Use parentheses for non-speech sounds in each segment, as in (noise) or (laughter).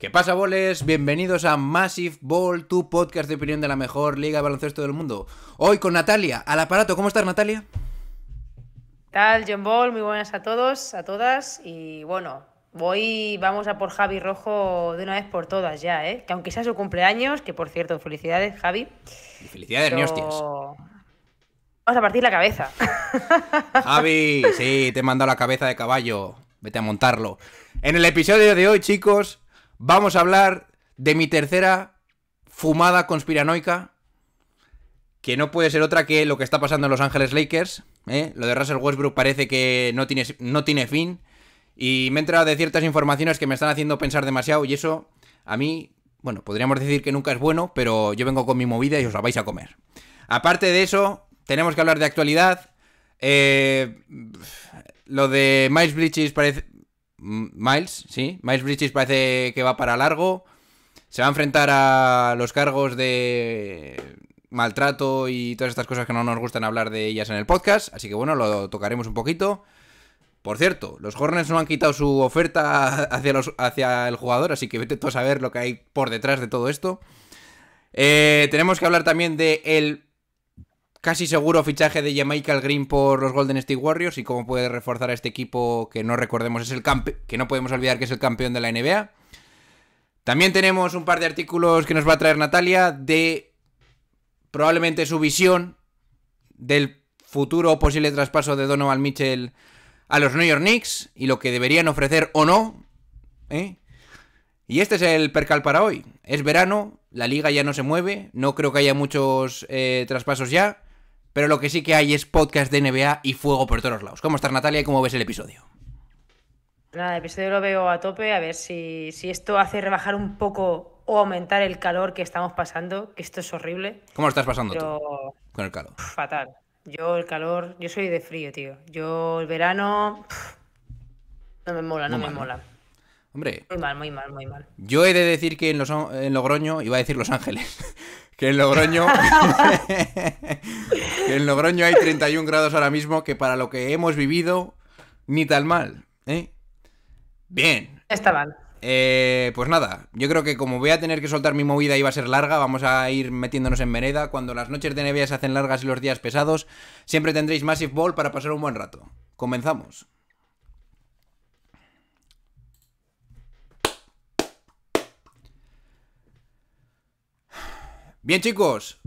¿Qué pasa, boles? Bienvenidos a Massive Ball, tu podcast de opinión de la mejor liga de baloncesto del mundo. Hoy con Natalia, al aparato. ¿Cómo estás, Natalia? tal, John Ball? Muy buenas a todos, a todas. Y bueno, hoy vamos a por Javi Rojo de una vez por todas ya, ¿eh? Que aunque sea su cumpleaños, que por cierto, felicidades, Javi. felicidades, ni hostias. Vamos a partir la cabeza. (laughs) Javi, sí, te he mandado la cabeza de caballo. Vete a montarlo. En el episodio de hoy, chicos, Vamos a hablar de mi tercera fumada conspiranoica, que no puede ser otra que lo que está pasando en Los Ángeles Lakers. ¿eh? Lo de Russell Westbrook parece que no tiene, no tiene fin. Y me he de ciertas informaciones que me están haciendo pensar demasiado y eso a mí, bueno, podríamos decir que nunca es bueno, pero yo vengo con mi movida y os la vais a comer. Aparte de eso, tenemos que hablar de actualidad. Eh, lo de Miles Bridges parece, Miles, sí. Miles Bridges parece que va para largo. Se va a enfrentar a los cargos de maltrato y todas estas cosas que no nos gustan hablar de ellas en el podcast. Así que bueno, lo tocaremos un poquito. Por cierto, los Hornets no han quitado su oferta (laughs) hacia, los, hacia el jugador, así que vete tú a saber lo que hay por detrás de todo esto. Eh, tenemos que hablar también de el casi seguro fichaje de Jamaica Green por los Golden State Warriors y cómo puede reforzar a este equipo que no recordemos es el que no podemos olvidar que es el campeón de la NBA. También tenemos un par de artículos que nos va a traer Natalia de probablemente su visión del futuro posible traspaso de Donovan Mitchell a los New York Knicks y lo que deberían ofrecer o no. ¿eh? Y este es el percal para hoy. Es verano, la liga ya no se mueve, no creo que haya muchos eh, traspasos ya pero lo que sí que hay es podcast de NBA y fuego por todos lados. ¿Cómo estás, Natalia, y cómo ves el episodio? Nada, el episodio lo veo a tope, a ver si, esto hace rebajar un poco o aumentar el calor que estamos pasando, que esto es horrible. ¿Cómo lo estás pasando tú con el calor? Fatal. Yo el calor, yo soy de frío, tío. Yo el verano no me mola, no me mola. Hombre. Muy mal, muy mal, muy mal. Yo he de decir que en, los, en Logroño, iba a decir Los Ángeles, (laughs) (laughs) que en Logroño hay 31 grados ahora mismo, que para lo que hemos vivido, ni tal mal. ¿eh? Bien. Está mal. Eh, pues nada, yo creo que como voy a tener que soltar mi movida y va a ser larga, vamos a ir metiéndonos en vereda. Cuando las noches de neve se hacen largas y los días pesados, siempre tendréis Massive Ball para pasar un buen rato. Comenzamos. Bien chicos,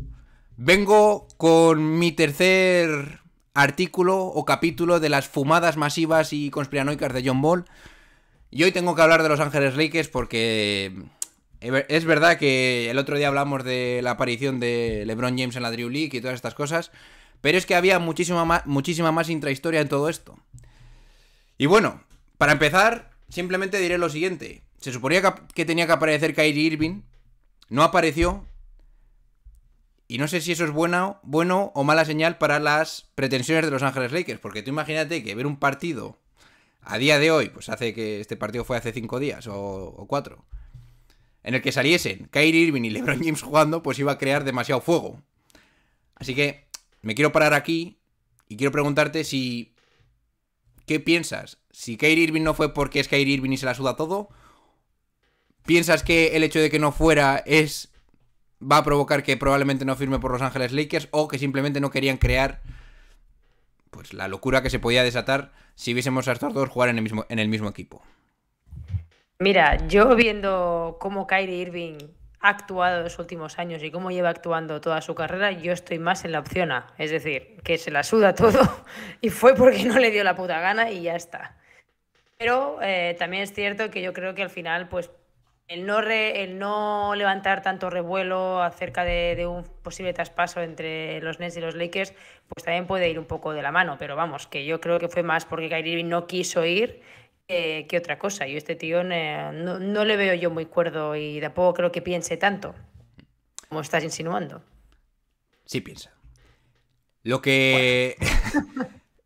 vengo con mi tercer artículo o capítulo de las fumadas masivas y conspiranoicas de John Ball. Y hoy tengo que hablar de Los Ángeles Lakers porque eh, es verdad que el otro día hablamos de la aparición de LeBron James en la Drew League y todas estas cosas, pero es que había muchísima más, muchísima más intrahistoria en todo esto. Y bueno, para empezar, simplemente diré lo siguiente. Se suponía que tenía que aparecer Kyrie Irving, no apareció, y no sé si eso es buena, bueno o mala señal para las pretensiones de Los Ángeles Lakers, porque tú imagínate que ver un partido a día de hoy, pues hace que este partido fue hace cinco días o, o cuatro, en el que saliesen Kyrie Irving y LeBron James jugando, pues iba a crear demasiado fuego. Así que me quiero parar aquí y quiero preguntarte si... ¿Qué piensas? ¿Si Kyrie Irving no fue porque es Kyrie Irving y se la suda todo? ¿Piensas que el hecho de que no fuera es va a provocar que probablemente no firme por Los Ángeles Lakers o que simplemente no querían crear pues la locura que se podía desatar si viésemos a estos dos jugar en el mismo, en el mismo equipo. Mira, yo viendo cómo Kyrie Irving ha actuado en los últimos años y cómo lleva actuando toda su carrera, yo estoy más en la opción A. Es decir, que se la suda todo y fue porque no le dio la puta gana y ya está. Pero eh, también es cierto que yo creo que al final, pues el no, no levantar tanto revuelo acerca de, un posible traspaso entre los Nets y los Lakers, pues también puede ir un poco de la mano. Pero vamos, que yo creo que fue más porque Kyrie no quiso ir eh, que otra cosa. Yo este tío eh, no, le veo yo muy cuerdo y tampoco creo que piense tanto como estás insinuando. Sí piensa. Lo que... (laughs)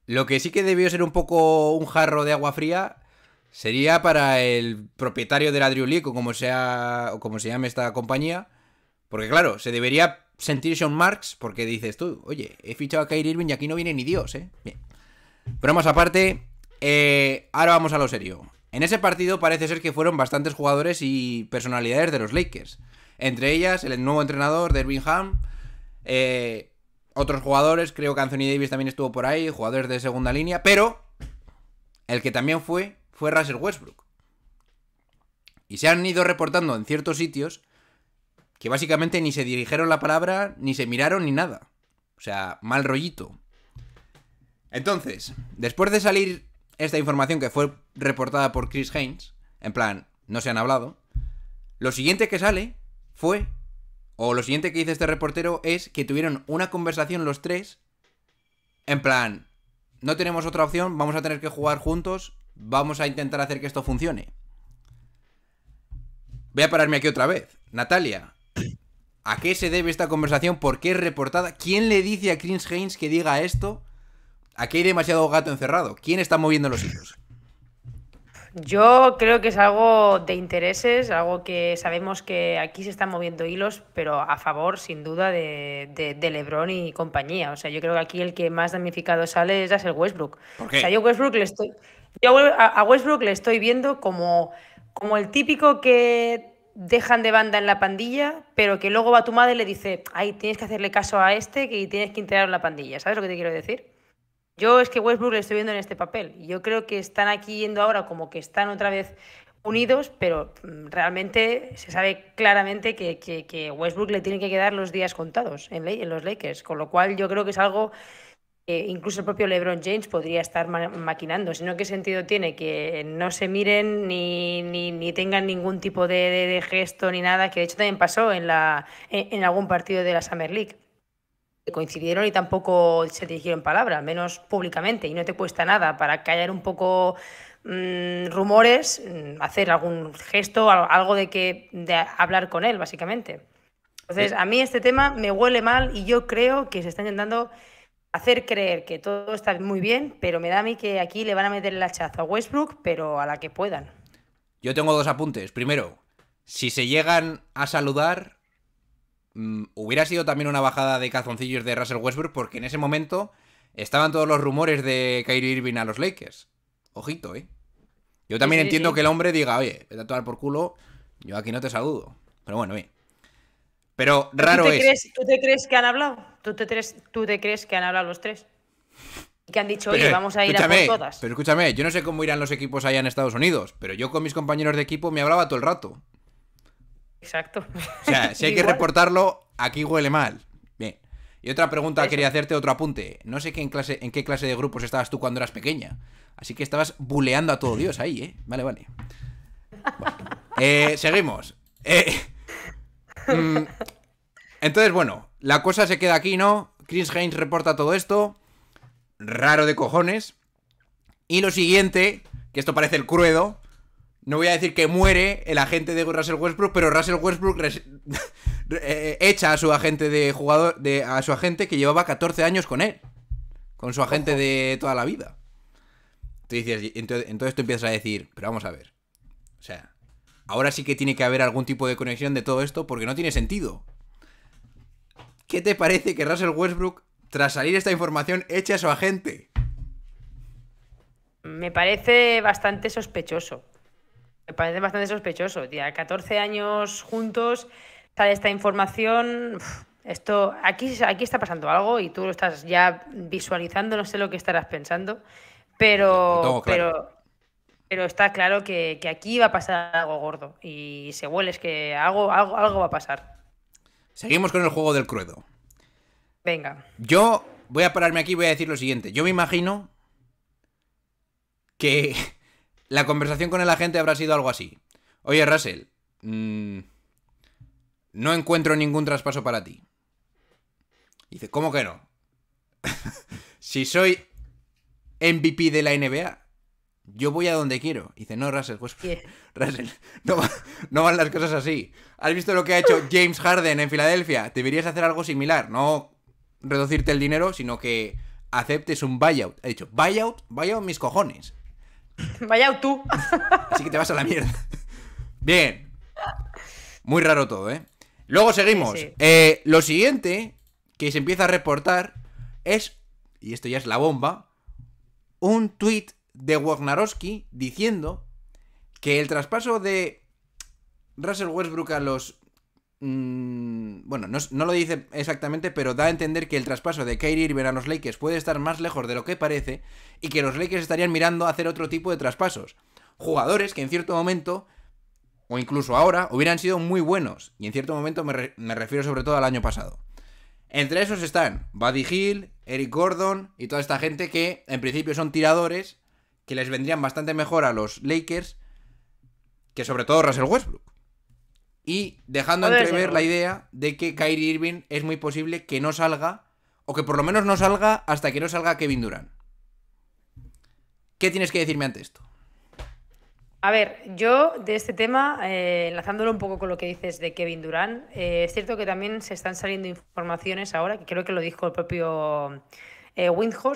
Lo que sí que debió ser un poco un jarro de agua fría Sería para el propietario del League, o como sea o como se llame esta compañía, porque claro, se debería sentir Sean Marks porque dices tú, oye, he fichado a Kyrie Irving y aquí no viene ni Dios, ¿eh? Bien. Pero más aparte, eh, ahora vamos a lo serio. En ese partido parece ser que fueron bastantes jugadores y personalidades de los Lakers. Entre ellas, el nuevo entrenador, de Ham, eh, otros jugadores, creo que Anthony Davis también estuvo por ahí, jugadores de segunda línea, pero el que también fue fue Russell Westbrook. Y se han ido reportando en ciertos sitios que básicamente ni se dirigieron la palabra, ni se miraron, ni nada. O sea, mal rollito. Entonces, después de salir esta información que fue reportada por Chris Haynes, en plan, no se han hablado, lo siguiente que sale fue, o lo siguiente que dice este reportero es que tuvieron una conversación los tres, en plan, no tenemos otra opción, vamos a tener que jugar juntos Vamos a intentar hacer que esto funcione. Voy a pararme aquí otra vez. Natalia, ¿a qué se debe esta conversación? ¿Por qué es reportada? ¿Quién le dice a Chris Haynes que diga esto? Aquí hay demasiado gato encerrado. ¿Quién está moviendo los hilos? Yo creo que es algo de intereses, algo que sabemos que aquí se están moviendo hilos, pero a favor, sin duda, de, Lebron y compañía. O sea, yo creo que aquí el que más damnificado sale es el Westbrook. O sea, yo Westbrook le estoy... Yo a Westbrook le estoy viendo como, como el típico que dejan de banda en la pandilla, pero que luego va tu madre y le dice, ay, tienes que hacerle caso a este que tienes que integrar la pandilla. ¿Sabes lo que te quiero decir? Yo es que Westbrook le estoy viendo en este papel. Yo creo que están aquí yendo ahora como que están otra vez unidos, pero mm, realmente se sabe claramente que, Westbrook le tiene que quedar los días contados en, en los Lakers, con lo cual yo creo que es algo eh, incluso el propio LeBron James podría estar maquinando, sino qué sentido tiene que no se miren ni, ni, ni tengan ningún tipo de, gesto ni nada, que de hecho también pasó en, la, en, algún partido de la Summer League. Coincidieron y tampoco se dirigieron palabra, al menos públicamente, y no te cuesta nada para callar un poco mm, rumores, mm, hacer algún gesto, algo de que de hablar con él, básicamente. Entonces, eh. a mí este tema me huele mal y yo creo que se están intentando hacer creer que todo está muy bien, pero me da a mí que aquí le van a meter el hachazo a Westbrook, pero a la que puedan. Yo tengo dos apuntes. Primero, si se llegan a saludar, mm, hubiera sido también una bajada de calzoncillos de Russell Westbrook, porque en ese momento estaban todos los rumores de Kyrie Irving a los Lakers. Ojito, ¿eh? Yo también entiendo que el hombre diga, oye, vete a por culo, yo aquí no te saludo. Pero bueno, eh Pero raro es. ¿Tú te crees que han hablado? ¿Tú te, ¿Tú crees que han hablado los tres? que han dicho, oye, vamos a ir a por todas. Pero escúchame, yo no sé cómo irán los equipos allá en Estados Unidos, pero yo con mis compañeros de equipo me hablaba todo el rato. Exacto. O sea, si hay que reportarlo, aquí huele mal. Bien. Y otra pregunta quería hacerte, otro apunte. No sé qué en, clase, en qué clase de grupos estabas tú cuando eras pequeña. Así que estabas buleando a todo Dios ahí, ¿eh? Vale, vale. Eh, seguimos. Eh, (laughs) mm, entonces, bueno, la cosa se queda aquí, ¿no? Chris Haynes reporta todo esto. Raro de cojones. Y lo siguiente, que esto parece el crudo. No voy a decir que muere el agente de Russell Westbrook, pero Russell Westbrook (laughs) eh, echa a su agente de jugador. a su agente que llevaba 14 años con él. Con su agente de toda la vida. Entonces, entonces tú empiezas a decir, pero vamos a ver. O sea, ahora sí que tiene que haber algún tipo de conexión de todo esto porque no tiene sentido. ¿Qué te parece que Russell Westbrook, tras salir esta información, eche a su agente? Me parece bastante sospechoso. Me parece bastante sospechoso. Tía, 14 años juntos, sale esta información. esto, aquí, aquí está pasando algo y tú lo estás ya visualizando, no sé lo que estarás pensando, pero, pero, pero está claro que, aquí va a pasar algo gordo y se es que algo, algo va a pasar. Seguimos con el juego del crudo. Venga. Yo voy a pararme aquí y voy a decir lo siguiente. Yo me imagino que (laughs) la conversación con el agente habrá sido algo así. Oye, Russell, mm, no encuentro ningún traspaso para ti. dice, ¿cómo que no? (laughs) si soy MVP de la NBA, yo voy a donde quiero. Y dice, no, Russell, pues, (laughs) Russell, no, van las cosas así. ¿Has visto lo que ha hecho (laughs) James Harden en Filadelfia? Deberías hacer algo similar, no reducirte el dinero, sino que aceptes un buyout. Ha dicho, buyout, buyout mis cojones. Buyout tú. (laughs) Así que te vas a la mierda. Bien. Muy raro todo, ¿eh? Luego seguimos. Eh, lo siguiente que se empieza a reportar es, y esto ya es la bomba, un tweet de Wagnarowski diciendo que el traspaso de Russell Westbrook a los... Mm, bueno, no, lo dice exactamente, pero da a entender que el traspaso de Kyrie Irving a los Lakers puede estar más lejos de lo que parece y que los Lakers estarían mirando a hacer otro tipo de traspasos. Jugadores que en cierto momento, o incluso ahora, hubieran sido muy buenos. Y en cierto momento me, me refiero sobre todo al año pasado. Entre esos están Buddy Hill, Eric Gordon y toda esta gente que en principio son tiradores, que les vendrían bastante mejor a los Lakers que sobre todo Russell Westbrook. Y dejando entrever la idea de que Kyrie Irving es muy posible que no salga, o que por lo menos no salga hasta que no salga Kevin Durant. ¿Qué tienes que decirme ante esto? A ver, yo de este tema, eh, enlazándolo un poco con lo que dices de Kevin Durant, eh, es cierto que también se están saliendo informaciones ahora, que creo que lo dijo el propio eh,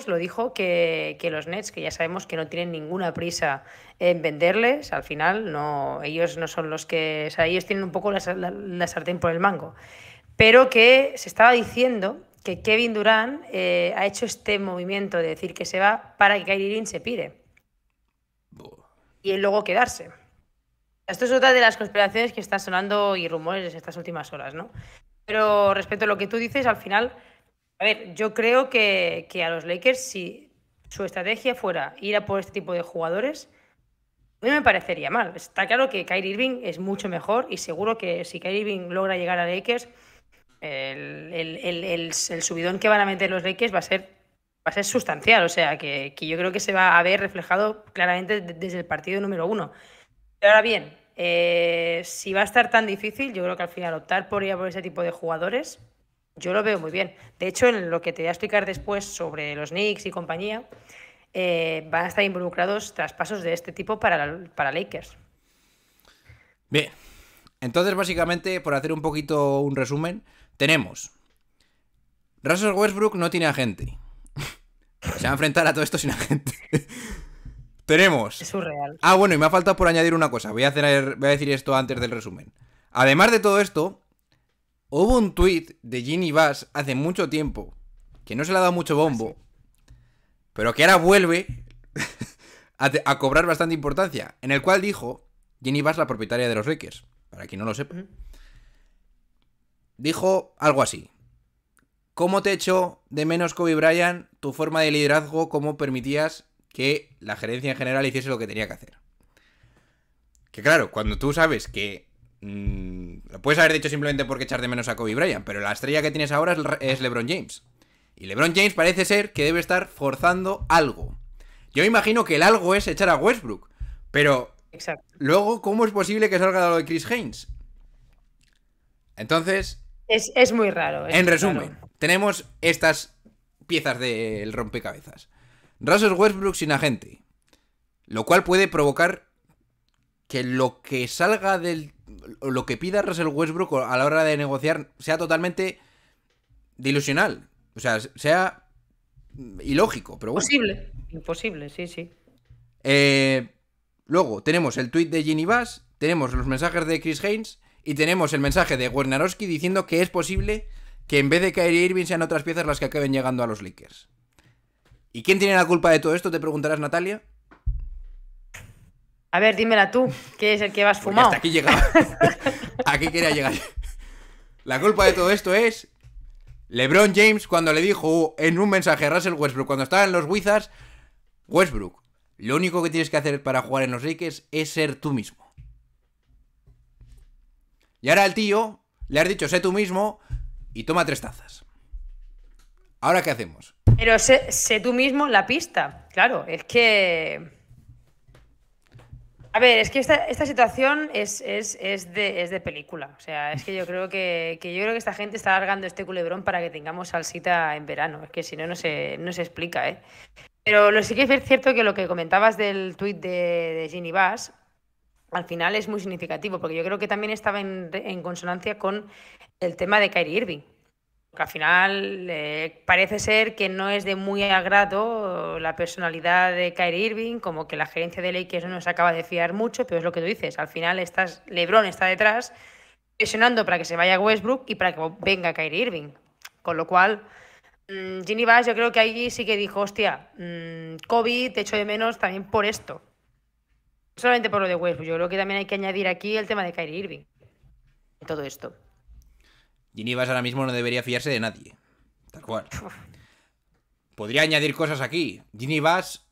lo dijo que, los Nets, que ya sabemos que no tienen ninguna prisa en venderles, al final no, ellos no son los que, o ellos tienen un poco la, sartén por el mango, pero que se estaba diciendo que Kevin Durant eh, ha hecho este movimiento de decir que se va para que Kyrie Irving se pide y luego quedarse. Esto es otra de las conspiraciones que están sonando y rumores en estas últimas horas, Pero respecto a lo que tú dices, al final a ver, yo creo que, que a los Lakers, si su estrategia fuera ir a por este tipo de jugadores, a mí me parecería mal. Está claro que Kyrie Irving es mucho mejor y seguro que si Kyrie Irving logra llegar a Lakers, el, el, el, el subidón que van a meter los Lakers va a ser, va a ser sustancial. O sea, que, que, yo creo que se va a ver reflejado claramente desde el partido número uno. Pero ahora bien, eh, si va a estar tan difícil, yo creo que al final optar por ir a por ese tipo de jugadores yo lo veo muy bien. De hecho, en lo que te voy a explicar después sobre los Knicks y compañía, eh, van a estar involucrados traspasos de este tipo para, Lakers. Bien. Entonces, básicamente, por hacer un poquito un resumen, tenemos. Russell Westbrook no tiene agente. (laughs) Se va a enfrentar a todo esto sin agente. (laughs) tenemos. Es surreal. Ah, bueno, y me ha faltado por añadir una cosa. Voy a, voy a decir esto antes del resumen. Además de todo esto, Hubo un tweet de Ginny Bass hace mucho tiempo, que no se le ha dado mucho bombo, ah, pero que ahora vuelve (laughs) a, cobrar bastante importancia, en el cual dijo, Ginny Bass, la propietaria de los Lakers, para quien no lo sepa, dijo algo así. ¿Cómo te echó de menos Kobe Bryant tu forma de liderazgo? ¿Cómo permitías que la gerencia en general hiciese lo que tenía que hacer? Que claro, cuando tú sabes que Mm, lo puedes haber dicho simplemente porque echar de menos a Kobe Bryant, pero la estrella que tienes ahora es, LeBron James. Y LeBron James parece ser que debe estar forzando algo. Yo imagino que el algo es echar a Westbrook, pero luego, ¿cómo es posible que salga lo de Chris Haynes? Entonces... Es, muy raro. en resumen, tenemos estas piezas del rompecabezas. Russell Westbrook sin agente, lo cual puede provocar que lo que salga del lo que pida Russell Westbrook a la hora de negociar sea totalmente dilusional. O sea, sea ilógico, pero Imposible, sí, sí. Eh, luego tenemos el tweet de Ginny Bass, tenemos los mensajes de Chris Haynes y tenemos el mensaje de Wernarowski diciendo que es posible que en vez de Kyrie Irving sean otras piezas las que acaben llegando a los Lakers. ¿Y quién tiene la culpa de todo esto? Te preguntarás, Natalia. A ver, dímela tú, ¿qué es el que vas fumando. hasta aquí llegaba. (laughs) aquí quería llegar. La culpa de todo esto es LeBron James cuando le dijo en un mensaje a Russell Westbrook cuando estaba en los Wizards, Westbrook, lo único que tienes que hacer para jugar en los Lakers es ser tú mismo. Y ahora al tío le has dicho sé tú mismo y toma tres tazas. Ahora qué hacemos? Pero sé, tú mismo la pista, claro, es que a ver, es que esta, esta situación es, es, es, de, es, de, película. O sea, es que yo creo que, que, yo creo que esta gente está alargando este culebrón para que tengamos salsita en verano. Es que si no, no se, no se explica, ¿eh? Pero lo sí que es cierto que lo que comentabas del tuit de, de Ginny Bass, al final es muy significativo, porque yo creo que también estaba en, en consonancia con el tema de Kyrie Irving al final eh, parece ser que no es de muy agrado la personalidad de Kyrie Irving, como que la gerencia de Lakers no se acaba de fiar mucho, pero es lo que tú dices, al final estás, LeBron está detrás presionando para que se vaya a Westbrook y para que venga Kyrie Irving. Con lo cual, mm, Ginny Bass yo creo que ahí sí que dijo, hostia, COVID mm, Kobe te echo de menos también por esto. Solamente por lo de Westbrook, yo creo que también hay que añadir aquí el tema de Kyrie Irving. Todo esto. Bass ahora mismo no debería fiarse de nadie. Tal cual. Podría añadir cosas aquí. Bass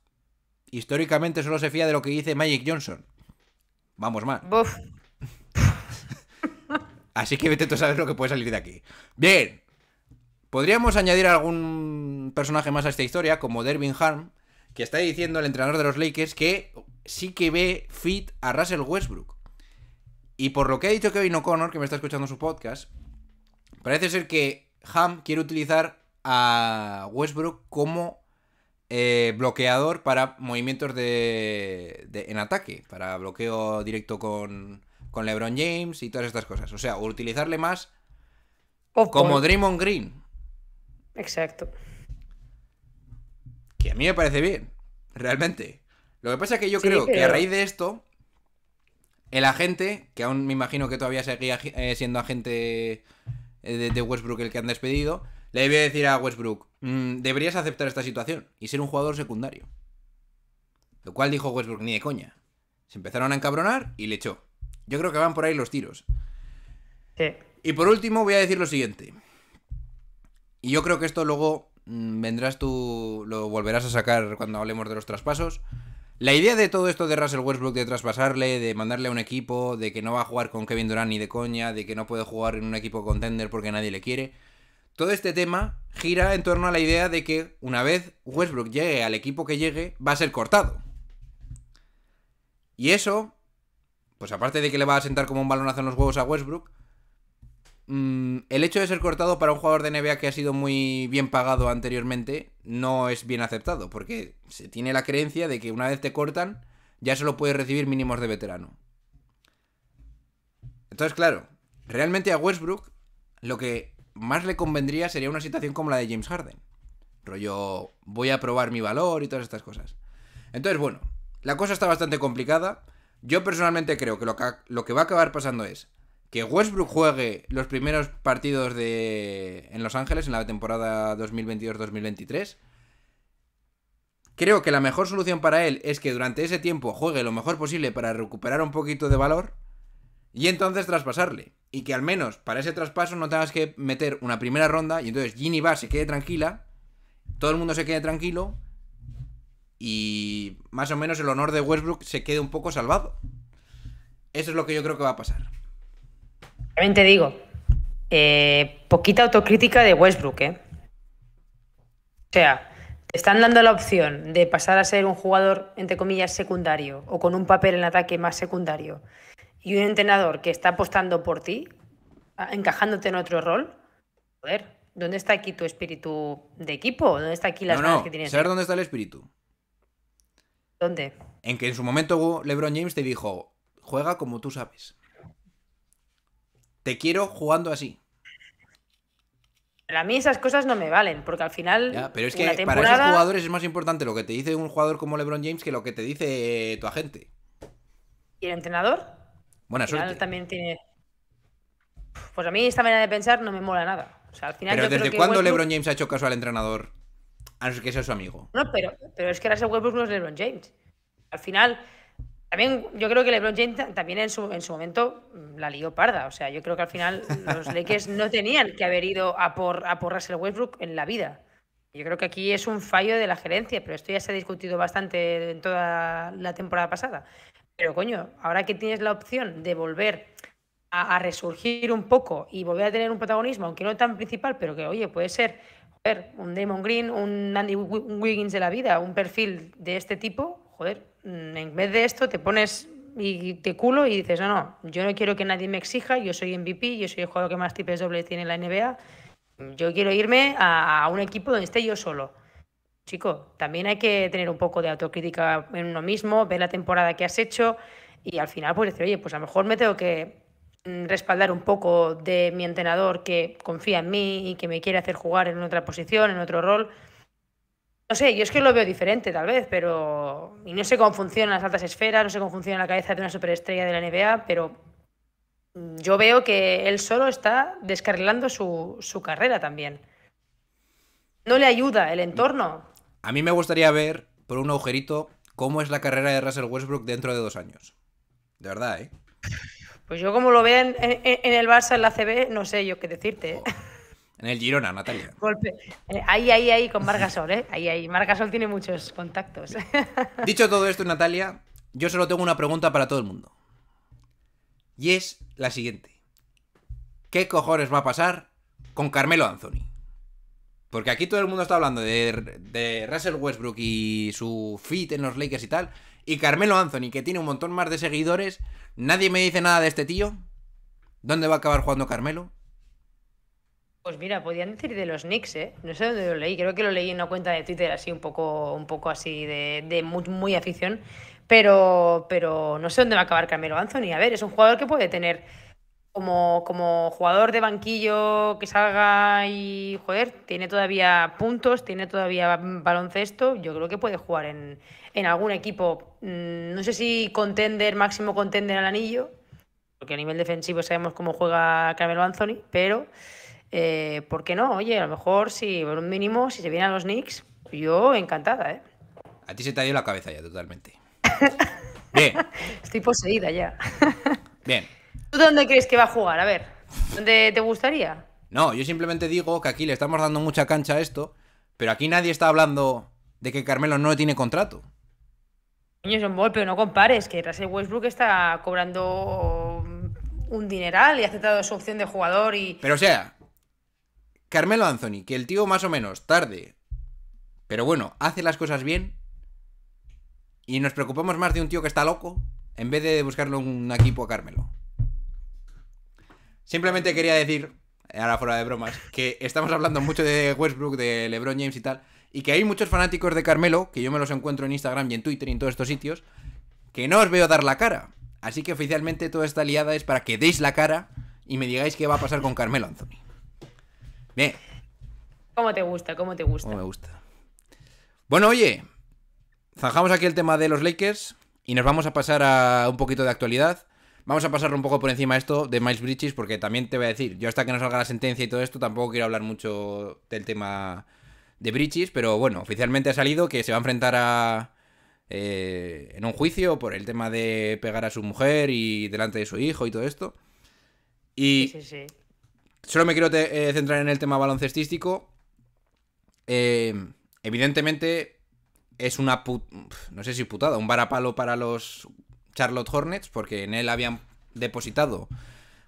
históricamente solo se fía de lo que dice Magic Johnson. Vamos mal. (laughs) Así que vete tú a saber lo que puede salir de aquí. Bien. Podríamos añadir algún personaje más a esta historia, como Dervin Harm, que está diciendo el entrenador de los Lakers que sí que ve fit a Russell Westbrook. Y por lo que ha dicho Kevin O'Connor, que me está escuchando su podcast, Parece ser que Ham quiere utilizar a Westbrook como eh, bloqueador para movimientos de, en ataque, para bloqueo directo con, LeBron James y todas estas cosas. O sea, utilizarle más como Draymond Green. Exacto. Que a mí me parece bien, realmente. Lo que pasa es que yo creo que a raíz de esto, el agente, que aún me imagino que todavía seguía eh, siendo agente eh, de, Westbrook el que han despedido, le a decir a Westbrook, mm, deberías aceptar esta situación y ser un jugador secundario. Lo cual dijo Westbrook, ni de coña. Se empezaron a encabronar y le echó. Yo creo que van por ahí los tiros. Y por último voy a decir lo siguiente. Y yo creo que esto luego mm, vendrás tú, lo volverás a sacar cuando hablemos de los traspasos. La idea de todo esto de Russell Westbrook, de traspasarle, de mandarle a un equipo, de que no va a jugar con Kevin Durant ni de coña, de que no puede jugar en un equipo contender porque nadie le quiere, todo este tema gira en torno a la idea de que una vez Westbrook llegue al equipo que llegue, va a ser cortado. Y eso, pues aparte de que le va a sentar como un balonazo en los huevos a Westbrook, Mm, el hecho de ser cortado para un jugador de NBA que ha sido muy bien pagado anteriormente no es bien aceptado, porque se tiene la creencia de que una vez te cortan, ya solo puedes recibir mínimos de veterano. Entonces, claro, realmente a Westbrook lo que más le convendría sería una situación como la de James Harden. Rollo, voy a probar mi valor y todas estas cosas. Entonces, bueno, la cosa está bastante complicada. Yo personalmente creo que lo que, lo que va a acabar pasando es que Westbrook juegue los primeros partidos de en Los Ángeles en la temporada 2022-2023. Creo que la mejor solución para él es que durante ese tiempo juegue lo mejor posible para recuperar un poquito de valor y entonces traspasarle. Y que al menos para ese traspaso no tengas que meter una primera ronda y entonces Ginny va, se quede tranquila, todo el mundo se quede tranquilo y más o menos el honor de Westbrook se quede un poco salvado. Eso es lo que yo creo que va a pasar. También te digo, eh, poquita autocrítica de Westbrook, ¿eh? O sea, te están dando la opción de pasar a ser un jugador, entre comillas, secundario o con un papel en ataque más secundario y un entrenador que está apostando por ti, encajándote en otro rol. Joder, ¿dónde está aquí tu espíritu de equipo? ¿Dónde está aquí las no, ganas que tienes? ¿Sabes dónde está el espíritu? ¿Dónde? En que en su momento LeBron James te dijo, juega como tú sabes. Te quiero jugando así. para a mí esas cosas no me valen, porque al final. pero es que para esos jugadores es más importante lo que te dice un jugador como LeBron James que lo que te dice eh, tu agente. ¿Y el entrenador? Bueno, al final también tiene. Pues a mí esta manera de pensar no me mola nada. pero ¿desde cuándo LeBron James ha hecho caso al entrenador? A no ser que sea su amigo. No, pero, pero es que ahora ese Westbrook no es LeBron James. Al final, también yo creo que LeBron James también en su, en su momento mm, la lió parda. O sea, yo creo que al final los (laughs) Lakers no tenían que haber ido a por, a Russell Westbrook en la vida. Yo creo que aquí es un fallo de la gerencia, pero esto ya se ha discutido bastante en toda la temporada pasada. Pero coño, ahora que tienes la opción de volver a, resurgir un poco y volver a tener un protagonismo, aunque no tan principal, pero que oye, puede ser un Damon Green, un Andy Wiggins de la vida, un perfil de este tipo, joder, Mm, en vez de esto te pones y te culo y dices, no, no, yo no quiero que nadie me exija, yo soy MVP, yo soy el jugador que más tipes dobles tiene en la NBA, yo quiero irme a, a, un equipo donde esté yo solo. Chico, también hay que tener un poco de autocrítica en uno mismo, ver la temporada que has hecho y al final pues decir, oye, pues a lo mejor me tengo que mm, respaldar un poco de mi entrenador que confía en mí y que me quiere hacer jugar en otra posición, en otro rol. No sé, yo es que lo veo diferente tal vez, pero... Y no sé cómo funcionan las altas esferas, no sé cómo funciona la cabeza de una superestrella de la NBA, pero yo veo que él solo está descarrilando su, carrera también. No le ayuda el entorno. A mí me gustaría ver, por un agujerito, cómo es la carrera de Russell Westbrook dentro de dos años. De verdad, ¿eh? Pues yo como lo veo en, el Barça, en la CB, no sé yo qué decirte. ¿eh? Oh. En el Girona, Natalia. Golpe. Eh, ahí, ahí, ahí, con Margasol, ¿eh? Ahí, ahí. Margasol tiene muchos contactos. (laughs) Dicho todo esto, Natalia, yo solo tengo una pregunta para todo el mundo. Y es la siguiente. ¿Qué cojones va a pasar con Carmelo Anthony? Porque aquí todo el mundo está hablando de, de Russell Westbrook y su fit en los Lakers y tal. Y Carmelo Anthony, que tiene un montón más de seguidores. Nadie me dice nada de este tío. ¿Dónde va a acabar jugando Carmelo? Pues mira, podían decir de los Knicks, ¿eh? No sé dónde lo leí, creo que lo leí en una cuenta de Twitter así un poco, un poco así de, muy, afición, pero, pero no sé dónde va a acabar Carmelo Anthony. A ver, es un jugador que puede tener como, como jugador de banquillo que salga y, joder, tiene todavía puntos, tiene todavía baloncesto, yo creo que puede jugar en, en algún equipo, mm, no sé si contender, máximo contender al anillo, porque a nivel defensivo sabemos cómo juega Carmelo Anthony, pero... Eh, ¿Por qué no? Oye, a lo mejor si por un mínimo, si se vienen los Knicks, yo encantada, ¿eh? A ti se te ha ido la cabeza ya totalmente. (laughs) Bien. Estoy poseída ya. (laughs) Bien. ¿Tú dónde crees que va a jugar? A ver, ¿dónde te gustaría? No, yo simplemente digo que aquí le estamos dando mucha cancha a esto, pero aquí nadie está hablando de que Carmelo no tiene contrato. Niños, son bol, pero no compares, que Russell Westbrook está cobrando un dineral y ha aceptado su opción de jugador y... Pero o sea, Carmelo Anthony, que el tío más o menos tarde, pero bueno, hace las cosas bien. Y nos preocupamos más de un tío que está loco en vez de buscarle un equipo a Carmelo. Simplemente quería decir, ahora fuera de bromas, que estamos hablando mucho de Westbrook, de LeBron James y tal, y que hay muchos fanáticos de Carmelo, que yo me los encuentro en Instagram y en Twitter y en todos estos sitios, que no os veo dar la cara. Así que oficialmente toda esta liada es para que deis la cara y me digáis qué va a pasar con Carmelo Anthony. Bien. ¿Cómo te gusta? ¿Cómo te gusta? me gusta? Bueno, oye, zanjamos aquí el tema de los Lakers y nos vamos a pasar a un poquito de actualidad. Vamos a pasar un poco por encima esto de Miles Bridges, porque también te voy a decir, yo hasta que no salga la sentencia y todo esto, tampoco quiero hablar mucho del tema de Bridges, pero bueno, oficialmente ha salido que se va a enfrentar a. Eh, en un juicio por el tema de pegar a su mujer y delante de su hijo y todo esto. Y sí, sí, sí. Solo me quiero eh, centrar en el tema baloncestístico. Eh, evidentemente es una put no sé si putada, un varapalo para los Charlotte Hornets porque en él habían depositado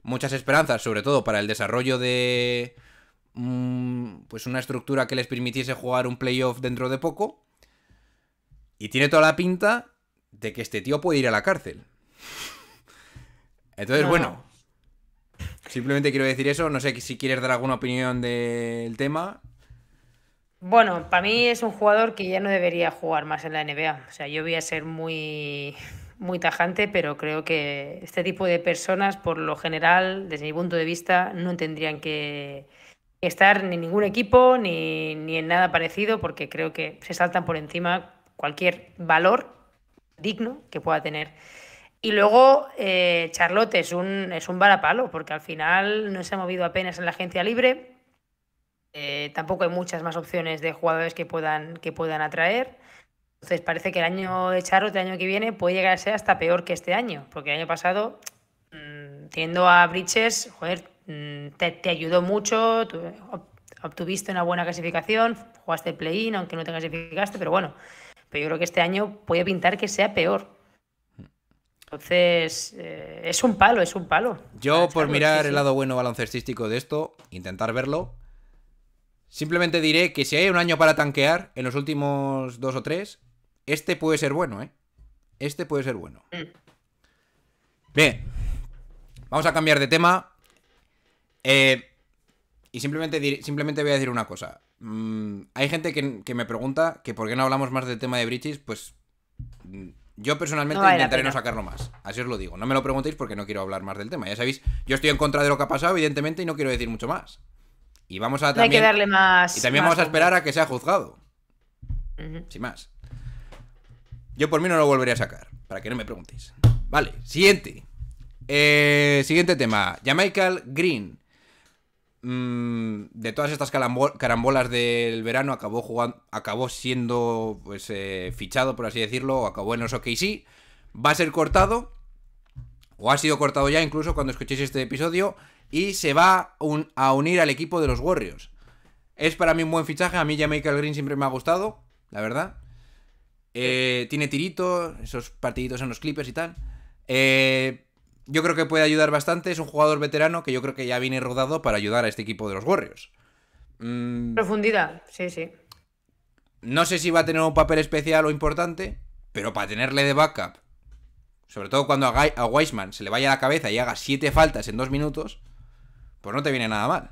muchas esperanzas, sobre todo para el desarrollo de mm, pues una estructura que les permitiese jugar un playoff dentro de poco. Y tiene toda la pinta de que este tío puede ir a la cárcel. (laughs) Entonces, bueno, Simplemente quiero decir eso. No sé si quieres dar alguna opinión del tema. Bueno, para mí es un jugador que ya no debería jugar más en la NBA. O sea, yo voy a ser muy, tajante, pero creo que este tipo de personas, por lo general, desde mi punto de vista, no tendrían que estar en ningún equipo ni, ni en nada parecido, porque creo que se saltan por encima cualquier valor digno que pueda tener y luego eh, Charlotte es un, es un varapalo, porque al final no se ha movido apenas en la agencia libre. Eh, tampoco hay muchas más opciones de jugadores que puedan, que puedan atraer. Entonces parece que el año de Charlotte, el año que viene, puede llegar a ser hasta peor que este año, porque el año pasado, mm, teniendo a Bridges joder, mm, te, ayudó mucho, obtuviste una buena clasificación, jugaste el play-in, aunque no te clasificaste, pero bueno. Pero yo creo que este año puede pintar que sea peor. Entonces, eh, es un palo, es un palo. Yo, por mirar el lado bueno baloncestístico de esto, intentar verlo, simplemente diré que si hay un año para tanquear, en los últimos dos o tres, este puede ser bueno, ¿eh? Este puede ser bueno. Mm. Bien, vamos a cambiar de tema. Eh, y simplemente, simplemente voy a decir una cosa. Mm, hay gente que, que, me pregunta que por qué no hablamos más del tema de Bridges, pues mm, yo personalmente intentaré no sacarlo más. Así os lo digo. No me lo preguntéis porque no quiero hablar más del tema. Ya sabéis, yo estoy en contra de lo que ha pasado, evidentemente, y no quiero decir mucho más. Y vamos a tener que darle más. Y también vamos a esperar a que sea juzgado. Sin más. Yo por mí no lo volveré a sacar, para que no me preguntéis. Vale, siguiente. Eh, siguiente tema. Jamaica Green. Mm, de todas estas carambolas del verano, acabó, jugando, acabó siendo pues, eh, fichado, por así decirlo, o acabó en los OKC. Va a ser cortado, o ha sido cortado ya incluso cuando escuchéis este episodio, y se va a unir al equipo de los Warriors. Es para mí un buen fichaje, a mí ya Michael Green siempre me ha gustado, la verdad. Eh, tiene tirito, esos partiditos en los Clippers y tal. Eh, yo creo que puede ayudar bastante. Es un jugador veterano que yo creo que ya viene rodado para ayudar a este equipo de los Warriors. Mm, Profundidad, sí, sí. No sé si va a tener un papel especial o importante, pero para tenerle de backup, sobre todo cuando a, se le vaya la cabeza y haga siete faltas en dos minutos, pues no te viene nada mal.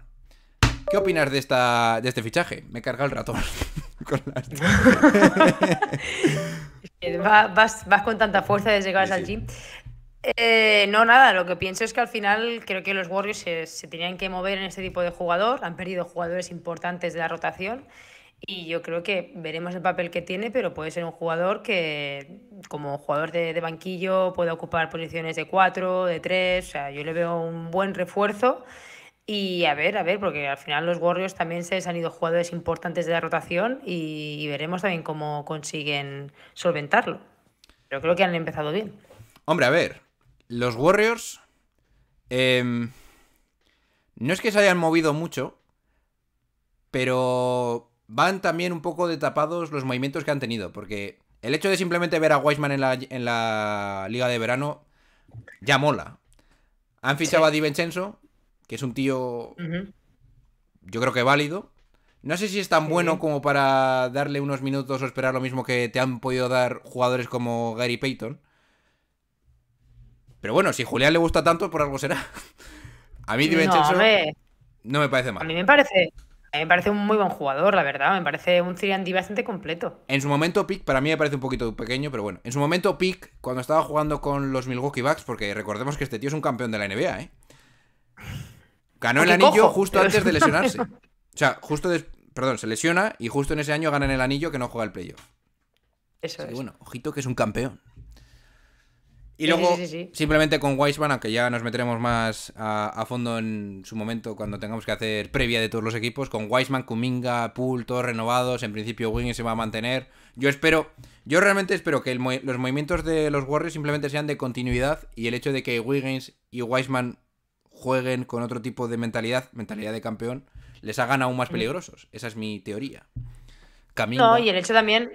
¿Qué opinas de, esta, de este fichaje? Me carga el ratón. (laughs) con las... (laughs) vas, vas, con tanta fuerza de llegar vas al gym. Eh, no, nada, lo que pienso es que al final creo que los Warriors se, tenían que mover en este tipo de jugador, han perdido jugadores importantes de la rotación y yo creo que veremos el papel que tiene, pero puede ser un jugador que como jugador de, banquillo puede ocupar posiciones de cuatro, de tres. o sea, yo le veo un buen refuerzo. Y a ver, a ver, porque al final los Warriors también se han ido jugadores importantes de la rotación y veremos también cómo consiguen solventarlo. Pero creo que han empezado bien. Hombre, a ver, los Warriors em, no es que se hayan movido mucho, pero van también un poco de tapados los movimientos que han tenido, porque el hecho de simplemente ver a Wiseman en la, liga de verano ya mola. Han fichado a Di Vincenzo, que es un tío yo creo que válido. No sé si es tan bueno como para darle unos minutos o esperar lo mismo que te han podido dar jugadores como Gary Payton. Pero bueno, si Julián le gusta tanto, por algo será. A mí Dimension no, me... no me parece mal. A mí me parece, me parece un muy buen jugador, la verdad. Me parece un 3 bastante completo. En su momento, Pick, para mí me parece un poquito pequeño, pero bueno. En su momento, Pick, cuando estaba jugando con los Milwaukee Bucks, porque recordemos que este tío es un campeón de la NBA, ¿eh? Ganó el anillo justo antes de (laughs) lesionarse. O sea, justo después... Perdón, se lesiona y justo en ese año ganan el anillo que no juega el playoff. Eso es. bueno, ojito que es un campeón. Y luego, simplemente con Wiseman, aunque ya nos meteremos más a, fondo en su momento cuando tengamos que hacer previa de todos los equipos, con Wiseman, Kuminga, Pool, todos renovados, en principio Wiggins se va a mantener. Yo espero, yo realmente espero que los movimientos de los Warriors simplemente sean de continuidad y el hecho de que Wiggins y Wiseman jueguen con otro tipo de mentalidad, mentalidad de campeón, les hagan aún más mm. peligrosos. Esa es mi teoría. Caminga. No, y el hecho también,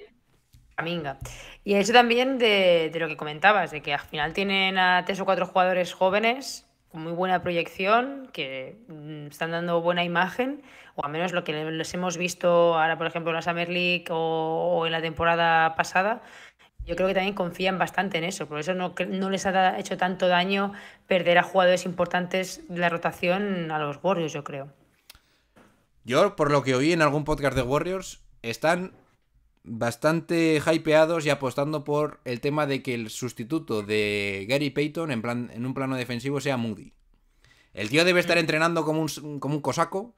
Caminga. Y eso también de, lo que comentabas, de que al final tienen a tres o cuatro jugadores jóvenes con muy buena proyección, que mm, están dando buena imagen, o al menos lo que les hemos visto ahora, por ejemplo, en la Summer League o, en la temporada pasada, yo creo que también confían bastante en eso, por eso no, no les ha hecho tanto daño perder a jugadores importantes de la rotación a los Warriors, yo creo. Yo, por lo que oí en algún podcast de Warriors, están bastante hypeados y apostando por el tema de que el sustituto de Gary Payton en, plan, en un plano defensivo sea Moody. El tío debe estar mm. entrenando como un, como un cosaco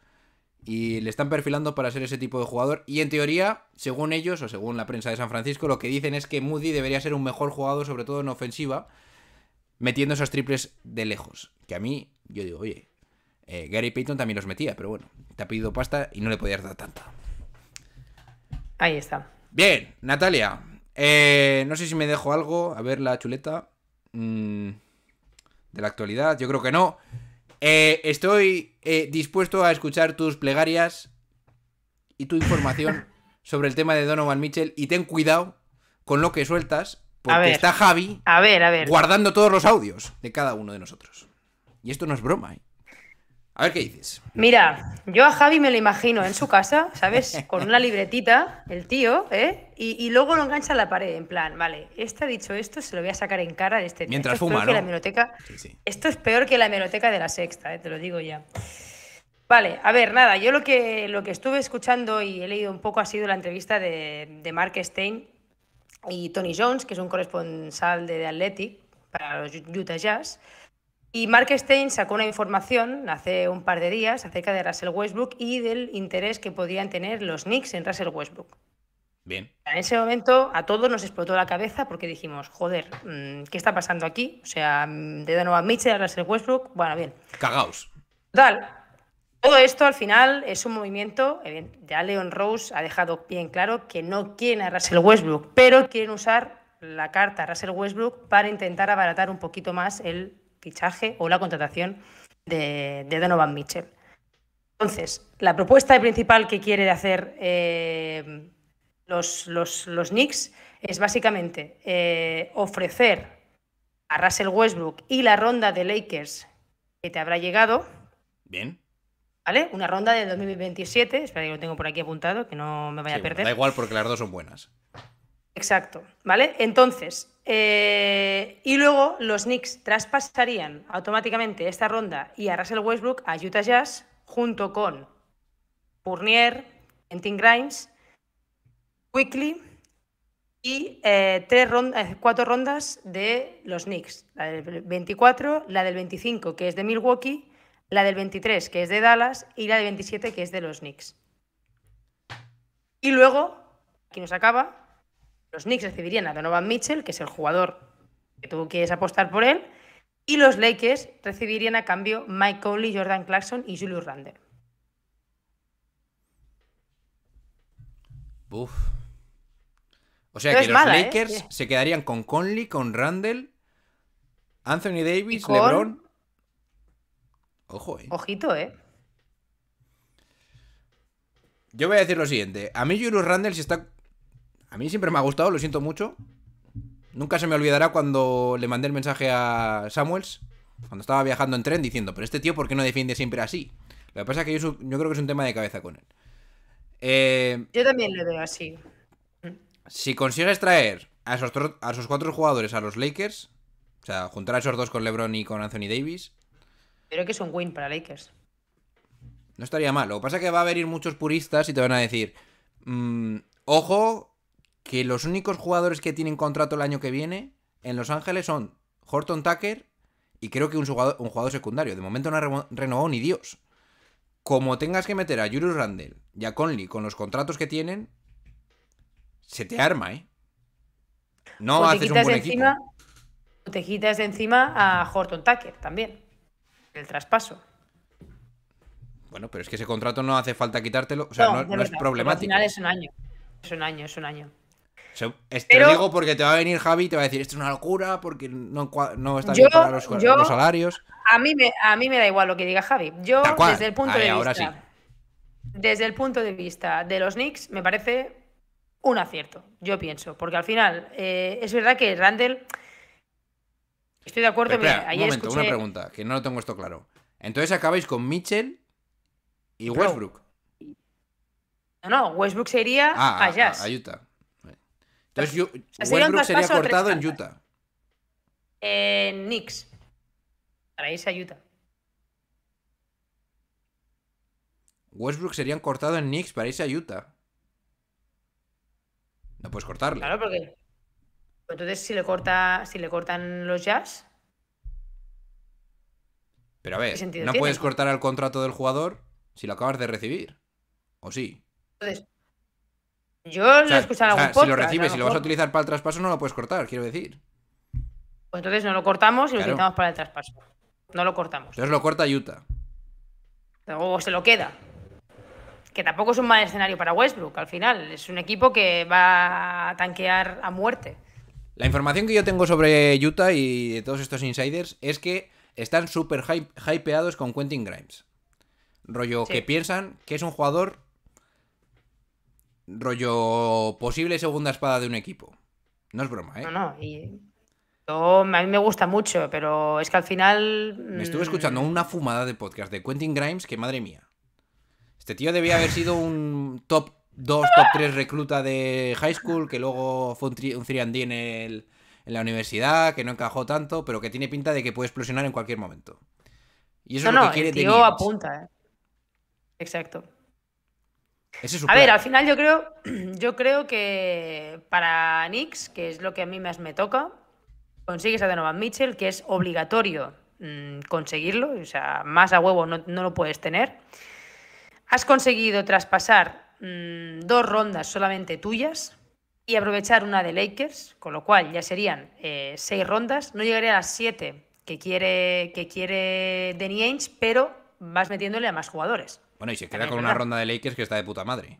y le están perfilando para ser ese tipo de jugador. Y en teoría, según ellos o según la prensa de San Francisco, lo que dicen es que Moody debería ser un mejor jugador, sobre todo en ofensiva, metiendo esos triples de lejos. Que a mí, yo digo, oye, eh, Gary Payton también los metía, pero bueno, te ha pedido pasta y no le podías dar tanta. Ahí está. Bien, Natalia. Eh, no sé si me dejo algo. A ver la chuleta. Mm, de la actualidad, yo creo que no. Eh, estoy eh, dispuesto a escuchar tus plegarias y tu información (laughs) sobre el tema de Donovan Mitchell. Y ten cuidado con lo que sueltas, porque está Javi guardando todos los audios de cada uno de nosotros. Y esto no es broma, a ver qué dices. Mira, yo a Javi me lo imagino en su casa, ¿sabes? Con una libretita, el tío, ¿eh? Y, luego lo engancha a la pared, en plan, vale, este ha dicho esto, se lo voy a sacar en cara de este tío. Mientras esto fuma, ¿no? la Esto es peor que la hemeroteca de la sexta, ¿eh? te lo digo ya. Vale, a ver, nada, yo lo que, lo que estuve escuchando y he leído un poco ha sido la entrevista de, de Mark Stein y Tony Jones, que es un corresponsal de, de Athletic para los Utah Jazz. Y Mark Stein sacó una información hace un par de días acerca de Russell Westbrook y del interés que podían tener los Knicks en Russell Westbrook. Bien. En ese momento a todos nos explotó la cabeza porque dijimos, joder, mm, ¿qué está pasando aquí? O sea, mm, de Donovan Mitchell a Russell Westbrook, bueno, bien. Cagaos. Total, todo esto al final es un movimiento, eh, ya Leon Rose ha dejado bien claro que no quieren a Russell Westbrook, pero quieren usar la carta Russell Westbrook para intentar abaratar un poquito más el fichaje o la contratación de, Donovan Mitchell. Entonces, la propuesta principal que quiere hacer eh, los, los, Knicks es básicamente eh, ofrecer a Russell Westbrook y la ronda de Lakers que te habrá llegado. Bien. ¿Vale? Una ronda de 2027. Espera que lo tengo por aquí apuntado, que no me vaya a perder. da igual porque las dos son buenas. Exacto. ¿Vale? Entonces, eh, y luego los Knicks traspasarían automáticamente esta ronda y a Russell Westbrook a Utah Jazz junto con Purnier, Entin Grimes, Quickly y eh, tres rondas, eh, cuatro rondas de los Knicks. La del 24, la del 25 que es de Milwaukee, la del 23 que es de Dallas y la del 27 que es de los Knicks. Y luego, aquí nos acaba, los Knicks recibirían a Donovan Mitchell, que es el jugador que tú quieres apostar por él, y los Lakers recibirían a cambio Mike Conley, Jordan Clarkson y Julius Randle. Uf. O sea que los ¿eh? Lakers se quedarían con Conley, con Randle, Anthony Davis, LeBron. Ojo, eh. Ojito, eh. Yo voy a decir lo siguiente. A mí Julius Randle se está a mí siempre me ha gustado, lo siento mucho. Nunca se me olvidará cuando le mandé el mensaje a Samuels, cuando estaba viajando en tren, diciendo, pero este tío, ¿por qué no defiende siempre así? Lo que pasa es que yo, creo que es un tema de cabeza con él. Eh, yo también le veo así. Si consigues traer a esos, a cuatro jugadores a los Lakers, o sea, juntar a esos dos con LeBron y con Anthony Davis. Creo que es un win para Lakers. No estaría mal. Lo que pasa es que va a venir muchos puristas y te van a decir, mm, ojo, que los únicos jugadores que tienen contrato el año que viene en Los Ángeles son Horton Tucker y creo que un jugador, un jugador secundario. De momento no ha renovado ni Dios. Como tengas que meter a Julius Randle y a Conley con los contratos que tienen, se te arma, ¿eh? No haces un buen equipo. O te quitas de encima a Horton Tucker también. El traspaso. Bueno, pero es que ese contrato no hace falta quitártelo. O sea, no, es problemático. Al final es un año. Es un año, es un año te digo porque te va a venir Javi y te va a decir, esto es una locura, porque no, no está bien los, salarios. A mí, me, a mí me da igual lo que diga Javi. Yo, desde el punto de vista. Desde el punto de vista de los Knicks, me parece un acierto, yo pienso. Porque al final, eh, es verdad que Randall. Estoy de acuerdo. un momento, una pregunta, que no lo tengo esto claro. Entonces acabáis con Mitchell y Westbrook. No, no Westbrook sería ah, ah a, entonces, Westbrook sería cortado en Utah. En Knicks. Para irse a Utah. Westbrook serían cortado en Knicks para irse a Utah. No puedes cortarle. Claro, porque. Pues entonces, si le corta. Si le cortan los jazz. Pero a ver, no puedes cortar el contrato del jugador si lo acabas de recibir. ¿O sí? Entonces, yo lo he escuchado algún Si lo recibes y si lo vas a utilizar para el traspaso, no lo puedes cortar, quiero decir. Pues entonces no lo cortamos y lo utilizamos para el traspaso. No lo cortamos. Entonces lo corta Utah. O se lo queda. Que tampoco es un mal escenario para Westbrook, al final. Es un equipo que va a tanquear a muerte. La información que yo tengo sobre Utah y de todos estos insiders es que están súper hypeados con Quentin Grimes. Rollo que piensan que es un jugador rollo posible segunda espada de un equipo. No es broma, ¿eh? No, no, y... a mí me gusta mucho, pero es que al final... Me estuve mm, escuchando una fumada de podcast de Quentin Grimes que, madre mía, este tío debía haber sido un top 2, top 3 recluta de high school, que luego fue un, 3 en, en la universidad, que no encajó tanto, pero que tiene pinta de que puede explosionar en cualquier momento. Y eso no, es lo que quiere el tío apunta, ¿eh? Exacto a ver, al final yo creo, (clears throat) yo creo que para Knicks, que es lo que a mí más me toca, consigues a Donovan Mitchell, que es obligatorio mm, conseguirlo, o sea, más a huevo no, lo puedes tener. Has conseguido traspasar mm, dos rondas solamente tuyas y aprovechar una de Lakers, con lo cual ya serían eh, seis rondas. No llegaré a las siete que quiere, que quiere Danny Ainge, pero vas metiéndole a más jugadores. Bueno, y se queda con una ronda de Lakers que está de puta madre.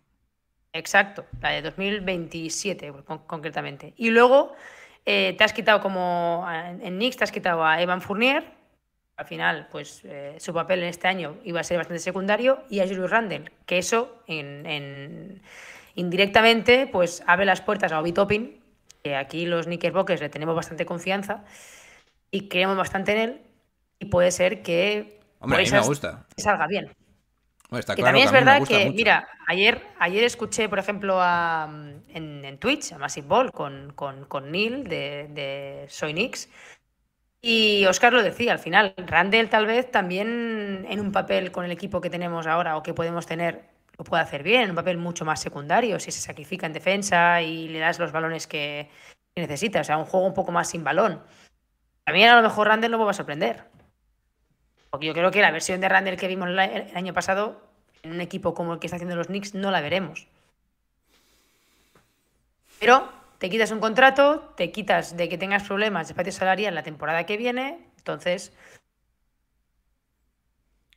Exacto, la de 2027 concretamente. Y luego eh, te has quitado como en Knicks, te has quitado a Evan Fournier. Al final, pues eh, su papel en este año iba a ser bastante secundario. Y a Julius Randle, que eso en, indirectamente pues abre las puertas a Obi Toppin, que aquí los Knickerbockers le tenemos bastante confianza y creemos bastante en él. Y puede ser que me gusta. salga bien también es verdad que, mira, ayer, ayer escuché, por ejemplo, mm, en, Twitch, a Massive Ball, con, con, Neil de, de Soy Nix, y Oscar lo decía al final, Randall tal vez también en un papel con el equipo que tenemos ahora o que podemos tener, lo puede hacer bien, un papel mucho más secundario, si se sacrifica en defensa y le das los balones que necesita, o sea, un juego un poco más sin balón. También a lo mejor Randall no va a sorprender, porque yo creo que la versión de Randall que vimos el año pasado, en un equipo como el que está haciendo los Knicks, no la veremos. Pero te quitas un contrato, te quitas de que tengas problemas de espacio salarial la temporada que viene, entonces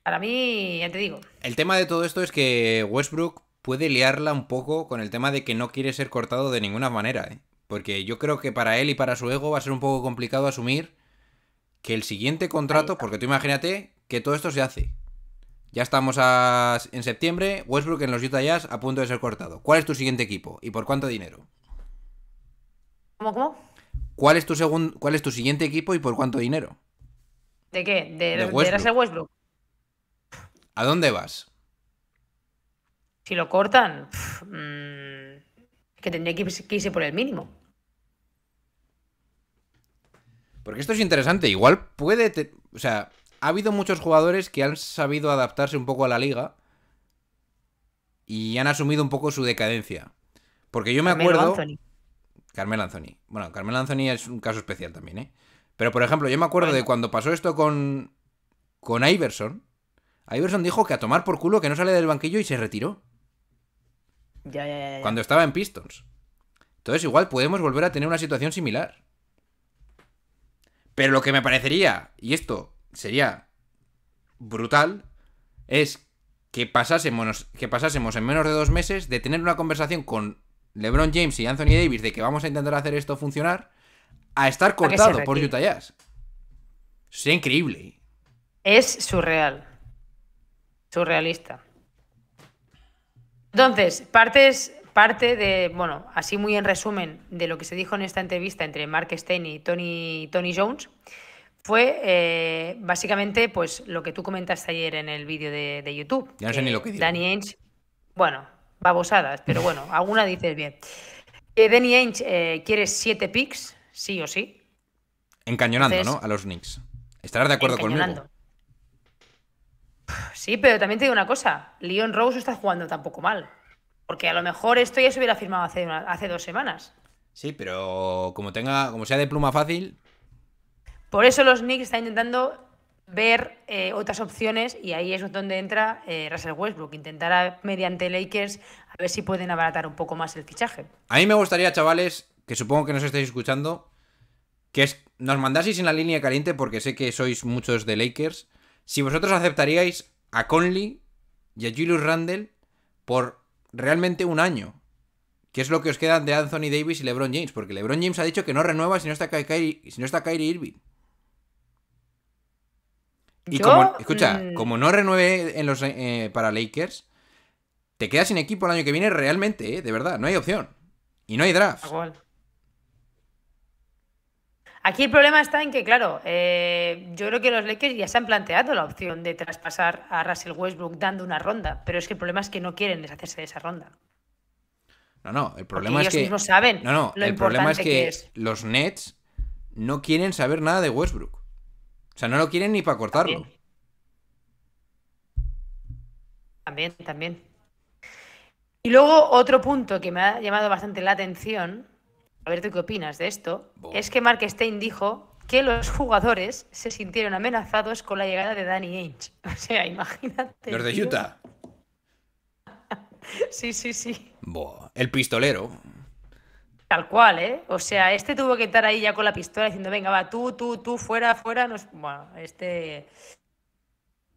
para mí, ya te digo. El tema de todo esto es que Westbrook puede liarla un poco con el tema de que no quiere ser cortado de ninguna manera, ¿eh? Porque yo creo que para él y para su ego va a ser un poco complicado asumir que el siguiente contrato, porque tú imagínate que todo esto se hace. Ya estamos en septiembre, Westbrook en los Utah Jazz a punto de ser cortado. ¿Cuál es tu siguiente equipo y por cuánto dinero? ¿Cómo, cómo? ¿Cuál es tu, cuál es tu siguiente equipo y por cuánto dinero? ¿De qué? ¿De, de, Westbrook. Westbrook? ¿A dónde vas? Si lo cortan, mm, que tendría que irse por el mínimo. Porque esto es interesante. Igual puede. O sea, ha habido muchos jugadores que han sabido adaptarse un poco a la liga y han asumido un poco su decadencia. Porque yo me acuerdo. acuerdo. Anthony. Carmel Anthony. Bueno, Carmel Anthony es un caso especial también, ¿eh? Pero por ejemplo, yo me acuerdo de cuando pasó esto con. con Iverson. Iverson dijo que a tomar por culo que no sale del banquillo y se retiró. ya, ya, ya. Cuando estaba en Pistons. Entonces, igual podemos volver a tener una situación similar. Pero lo que me parecería, y esto sería brutal, es que pasásemos, que pasásemos en menos de dos meses de tener una conversación con LeBron James y Anthony Davis de que vamos a intentar hacer esto funcionar, a estar cortado por Utah Jazz. Sería increíble. Es surreal. Surrealista. Entonces, partes parte de, bueno, así muy en resumen de lo que se dijo en esta entrevista entre Mark Stein y Tony, Tony Jones, fue eh, básicamente pues lo que tú comentaste ayer en el vídeo de, YouTube. Ya no sé ni lo que Danny Ainge, bueno, babosadas, pero bueno, (laughs) alguna dices bien. Eh, Danny Ainge eh, quiere siete picks, sí o sí. Encañonando, ¿no? A los Knicks. Estarás de acuerdo conmigo. Sí, pero también te digo una cosa. Leon Rose está jugando tampoco mal. Porque a lo mejor esto ya se hubiera firmado hace, hace dos semanas. Sí, pero como tenga, como sea de pluma fácil. Por eso los Knicks están intentando ver eh, otras opciones y ahí es donde entra eh, Russell Westbrook, Intentará, mediante Lakers a ver si pueden abaratar un poco más el fichaje. A mí me gustaría, chavales, que supongo que nos estáis escuchando, que nos mandaseis en la línea caliente porque sé que sois muchos de Lakers, si vosotros aceptaríais a Conley y a Julius Randle por realmente un año. ¿Qué es lo que os quedan de Anthony Davis y LeBron James? Porque LeBron James ha dicho que no renueva si no está Kyrie, si no está Irving. Y como, escucha, mm. como no renueve en los, eh, para Lakers, te quedas sin equipo el año que viene realmente, eh, de verdad, no hay opción. Y no hay draft. Aquí el problema está en que, claro, eh, yo creo que los Lakers ya se han planteado la opción de traspasar a Russell Westbrook dando una ronda, pero es que el problema es que no quieren deshacerse de esa ronda. No, no, el problema Porque es ellos que. Mismos saben no, no, el problema es que, los Nets no quieren saber nada de Westbrook. O sea, no lo quieren ni para cortarlo. también. también. Y luego otro punto que me ha llamado bastante la atención a ver tú qué opinas de esto, es que Mark Stein dijo que los jugadores se sintieron amenazados con la llegada de Danny Ainge. (laughs) O sea, imagínate. Los de Utah. (laughs) sí, sí, sí. El pistolero. Tal cual, ¿eh? O sea, este tuvo que estar ahí ya con la pistola diciendo, venga, va, tú, tú, tú, fuera, fuera. Bueno, este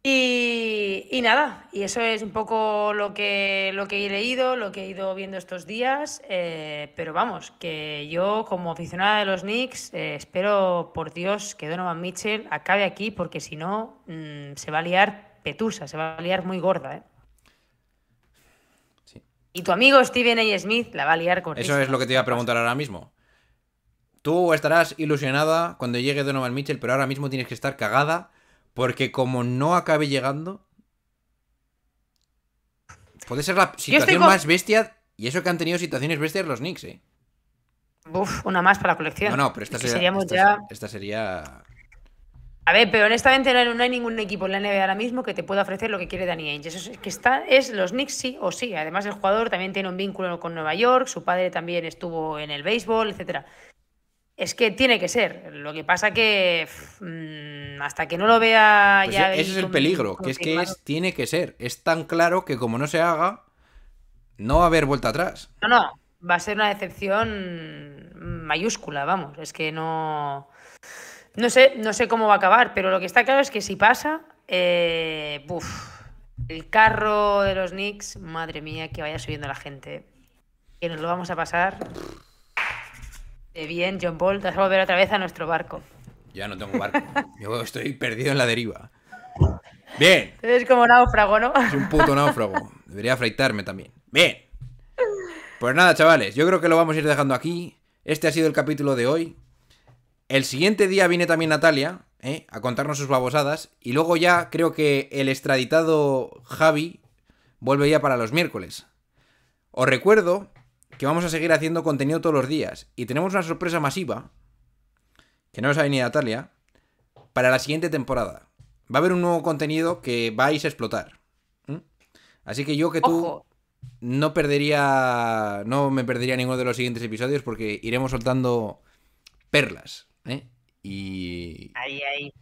y, nada, y eso es un poco lo que, lo que he leído, lo que he ido viendo estos días, eh, pero vamos, que yo como aficionada de los Knicks eh, espero por Dios que Donovan Mitchell acabe aquí porque si no mm, se va a liar petusa, se va a liar muy gorda. ¿eh? Y tu amigo Steven A. Smith la va a liar con Eso es lo que te iba a preguntar ahora mismo. Tú estarás ilusionada cuando llegue Donovan Mitchell, pero ahora mismo tienes que estar cagada porque como no acabe llegando, puede ser la situación más bestia. Y eso que han tenido situaciones bestias los Knicks, ¿eh? Uf, una más para la colección. No, no, pero esta, sería, esta, sería. A ver, pero honestamente no hay, ningún equipo en la NBA ahora mismo que te pueda ofrecer lo que quiere Danny Ainge. Eso es que está, es los Knicks sí o sí. Además, el jugador también tiene un vínculo con Nueva York, su padre también estuvo en el béisbol, etcétera. Es que tiene que ser. Lo que pasa que mm, hasta que no lo vea pues ya. Ese es el peligro, que es que es, tiene que ser. Es tan claro que como no se haga, no va a haber vuelta atrás. No, no. Va a ser una decepción mayúscula, vamos. Es que no. No sé, no sé cómo va a acabar, pero lo que está claro es que si pasa, eh, el carro de los Knicks, madre mía, que vaya subiendo la gente. Que nos lo vamos a pasar bien, John Bolt, te vas a volver otra vez a nuestro barco. Ya no tengo barco. Yo estoy perdido en la deriva. Bien. Eres como náufrago, ¿no? Es un puto náufrago. Debería afreitarme también. Bien. Pues nada, chavales, yo creo que lo vamos a ir dejando aquí. Este ha sido el capítulo de hoy. El siguiente día viene también Natalia ¿eh? a contarnos sus babosadas. Y luego ya creo que el extraditado Javi vuelve ya para los miércoles. Os recuerdo que vamos a seguir haciendo contenido todos los días. Y tenemos una sorpresa masiva, que no ha venido ni Natalia, para la siguiente temporada. Va a haber un nuevo contenido que vais a explotar. Así que yo que tú no perdería, no me perdería ninguno de los siguientes episodios porque iremos soltando perlas. ¿eh? Y... Ahí, ahí.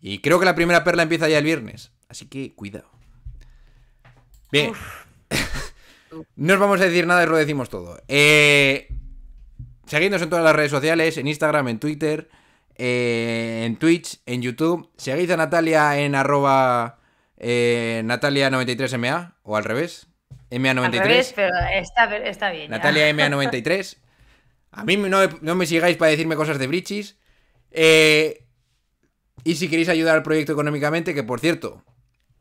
Y creo que la primera perla empieza ya el viernes. Así que cuidado. Bien. No os vamos a decir nada y lo decimos todo. Eh, seguidnos en todas las redes sociales, en Instagram, en Twitter, eh, en Twitch, en YouTube. Seguid a Natalia en eh, Natalia93MA, o al revés. MA93. está, bien. 93 A mí no, me sigáis para decirme cosas de brichis. Eh, y si queréis ayudar al proyecto económicamente, que por cierto,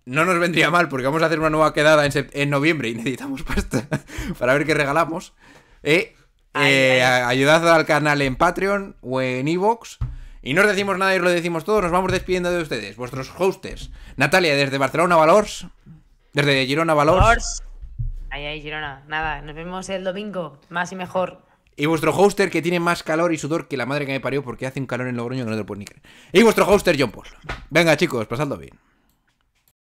no nos vendría mal porque vamos a hacer una nueva quedada en, noviembre y necesitamos pasta (laughs) para ver qué regalamos. Eh, eh, ayudad al canal en Patreon o en Evox. Y no os decimos nada y os lo decimos todos Nos vamos despidiendo de ustedes, vuestros hosters. Natalia, desde Barcelona Valors. Desde Girona Valors. Ahí, ahí, Girona. Nada, nos vemos el domingo. Más y mejor. Y vuestro hoster que tiene más calor y sudor que la madre que me parió porque hace un calor en Logroño que no te lo Y vuestro hoster John Paul. Venga, chicos, pasadlo bien.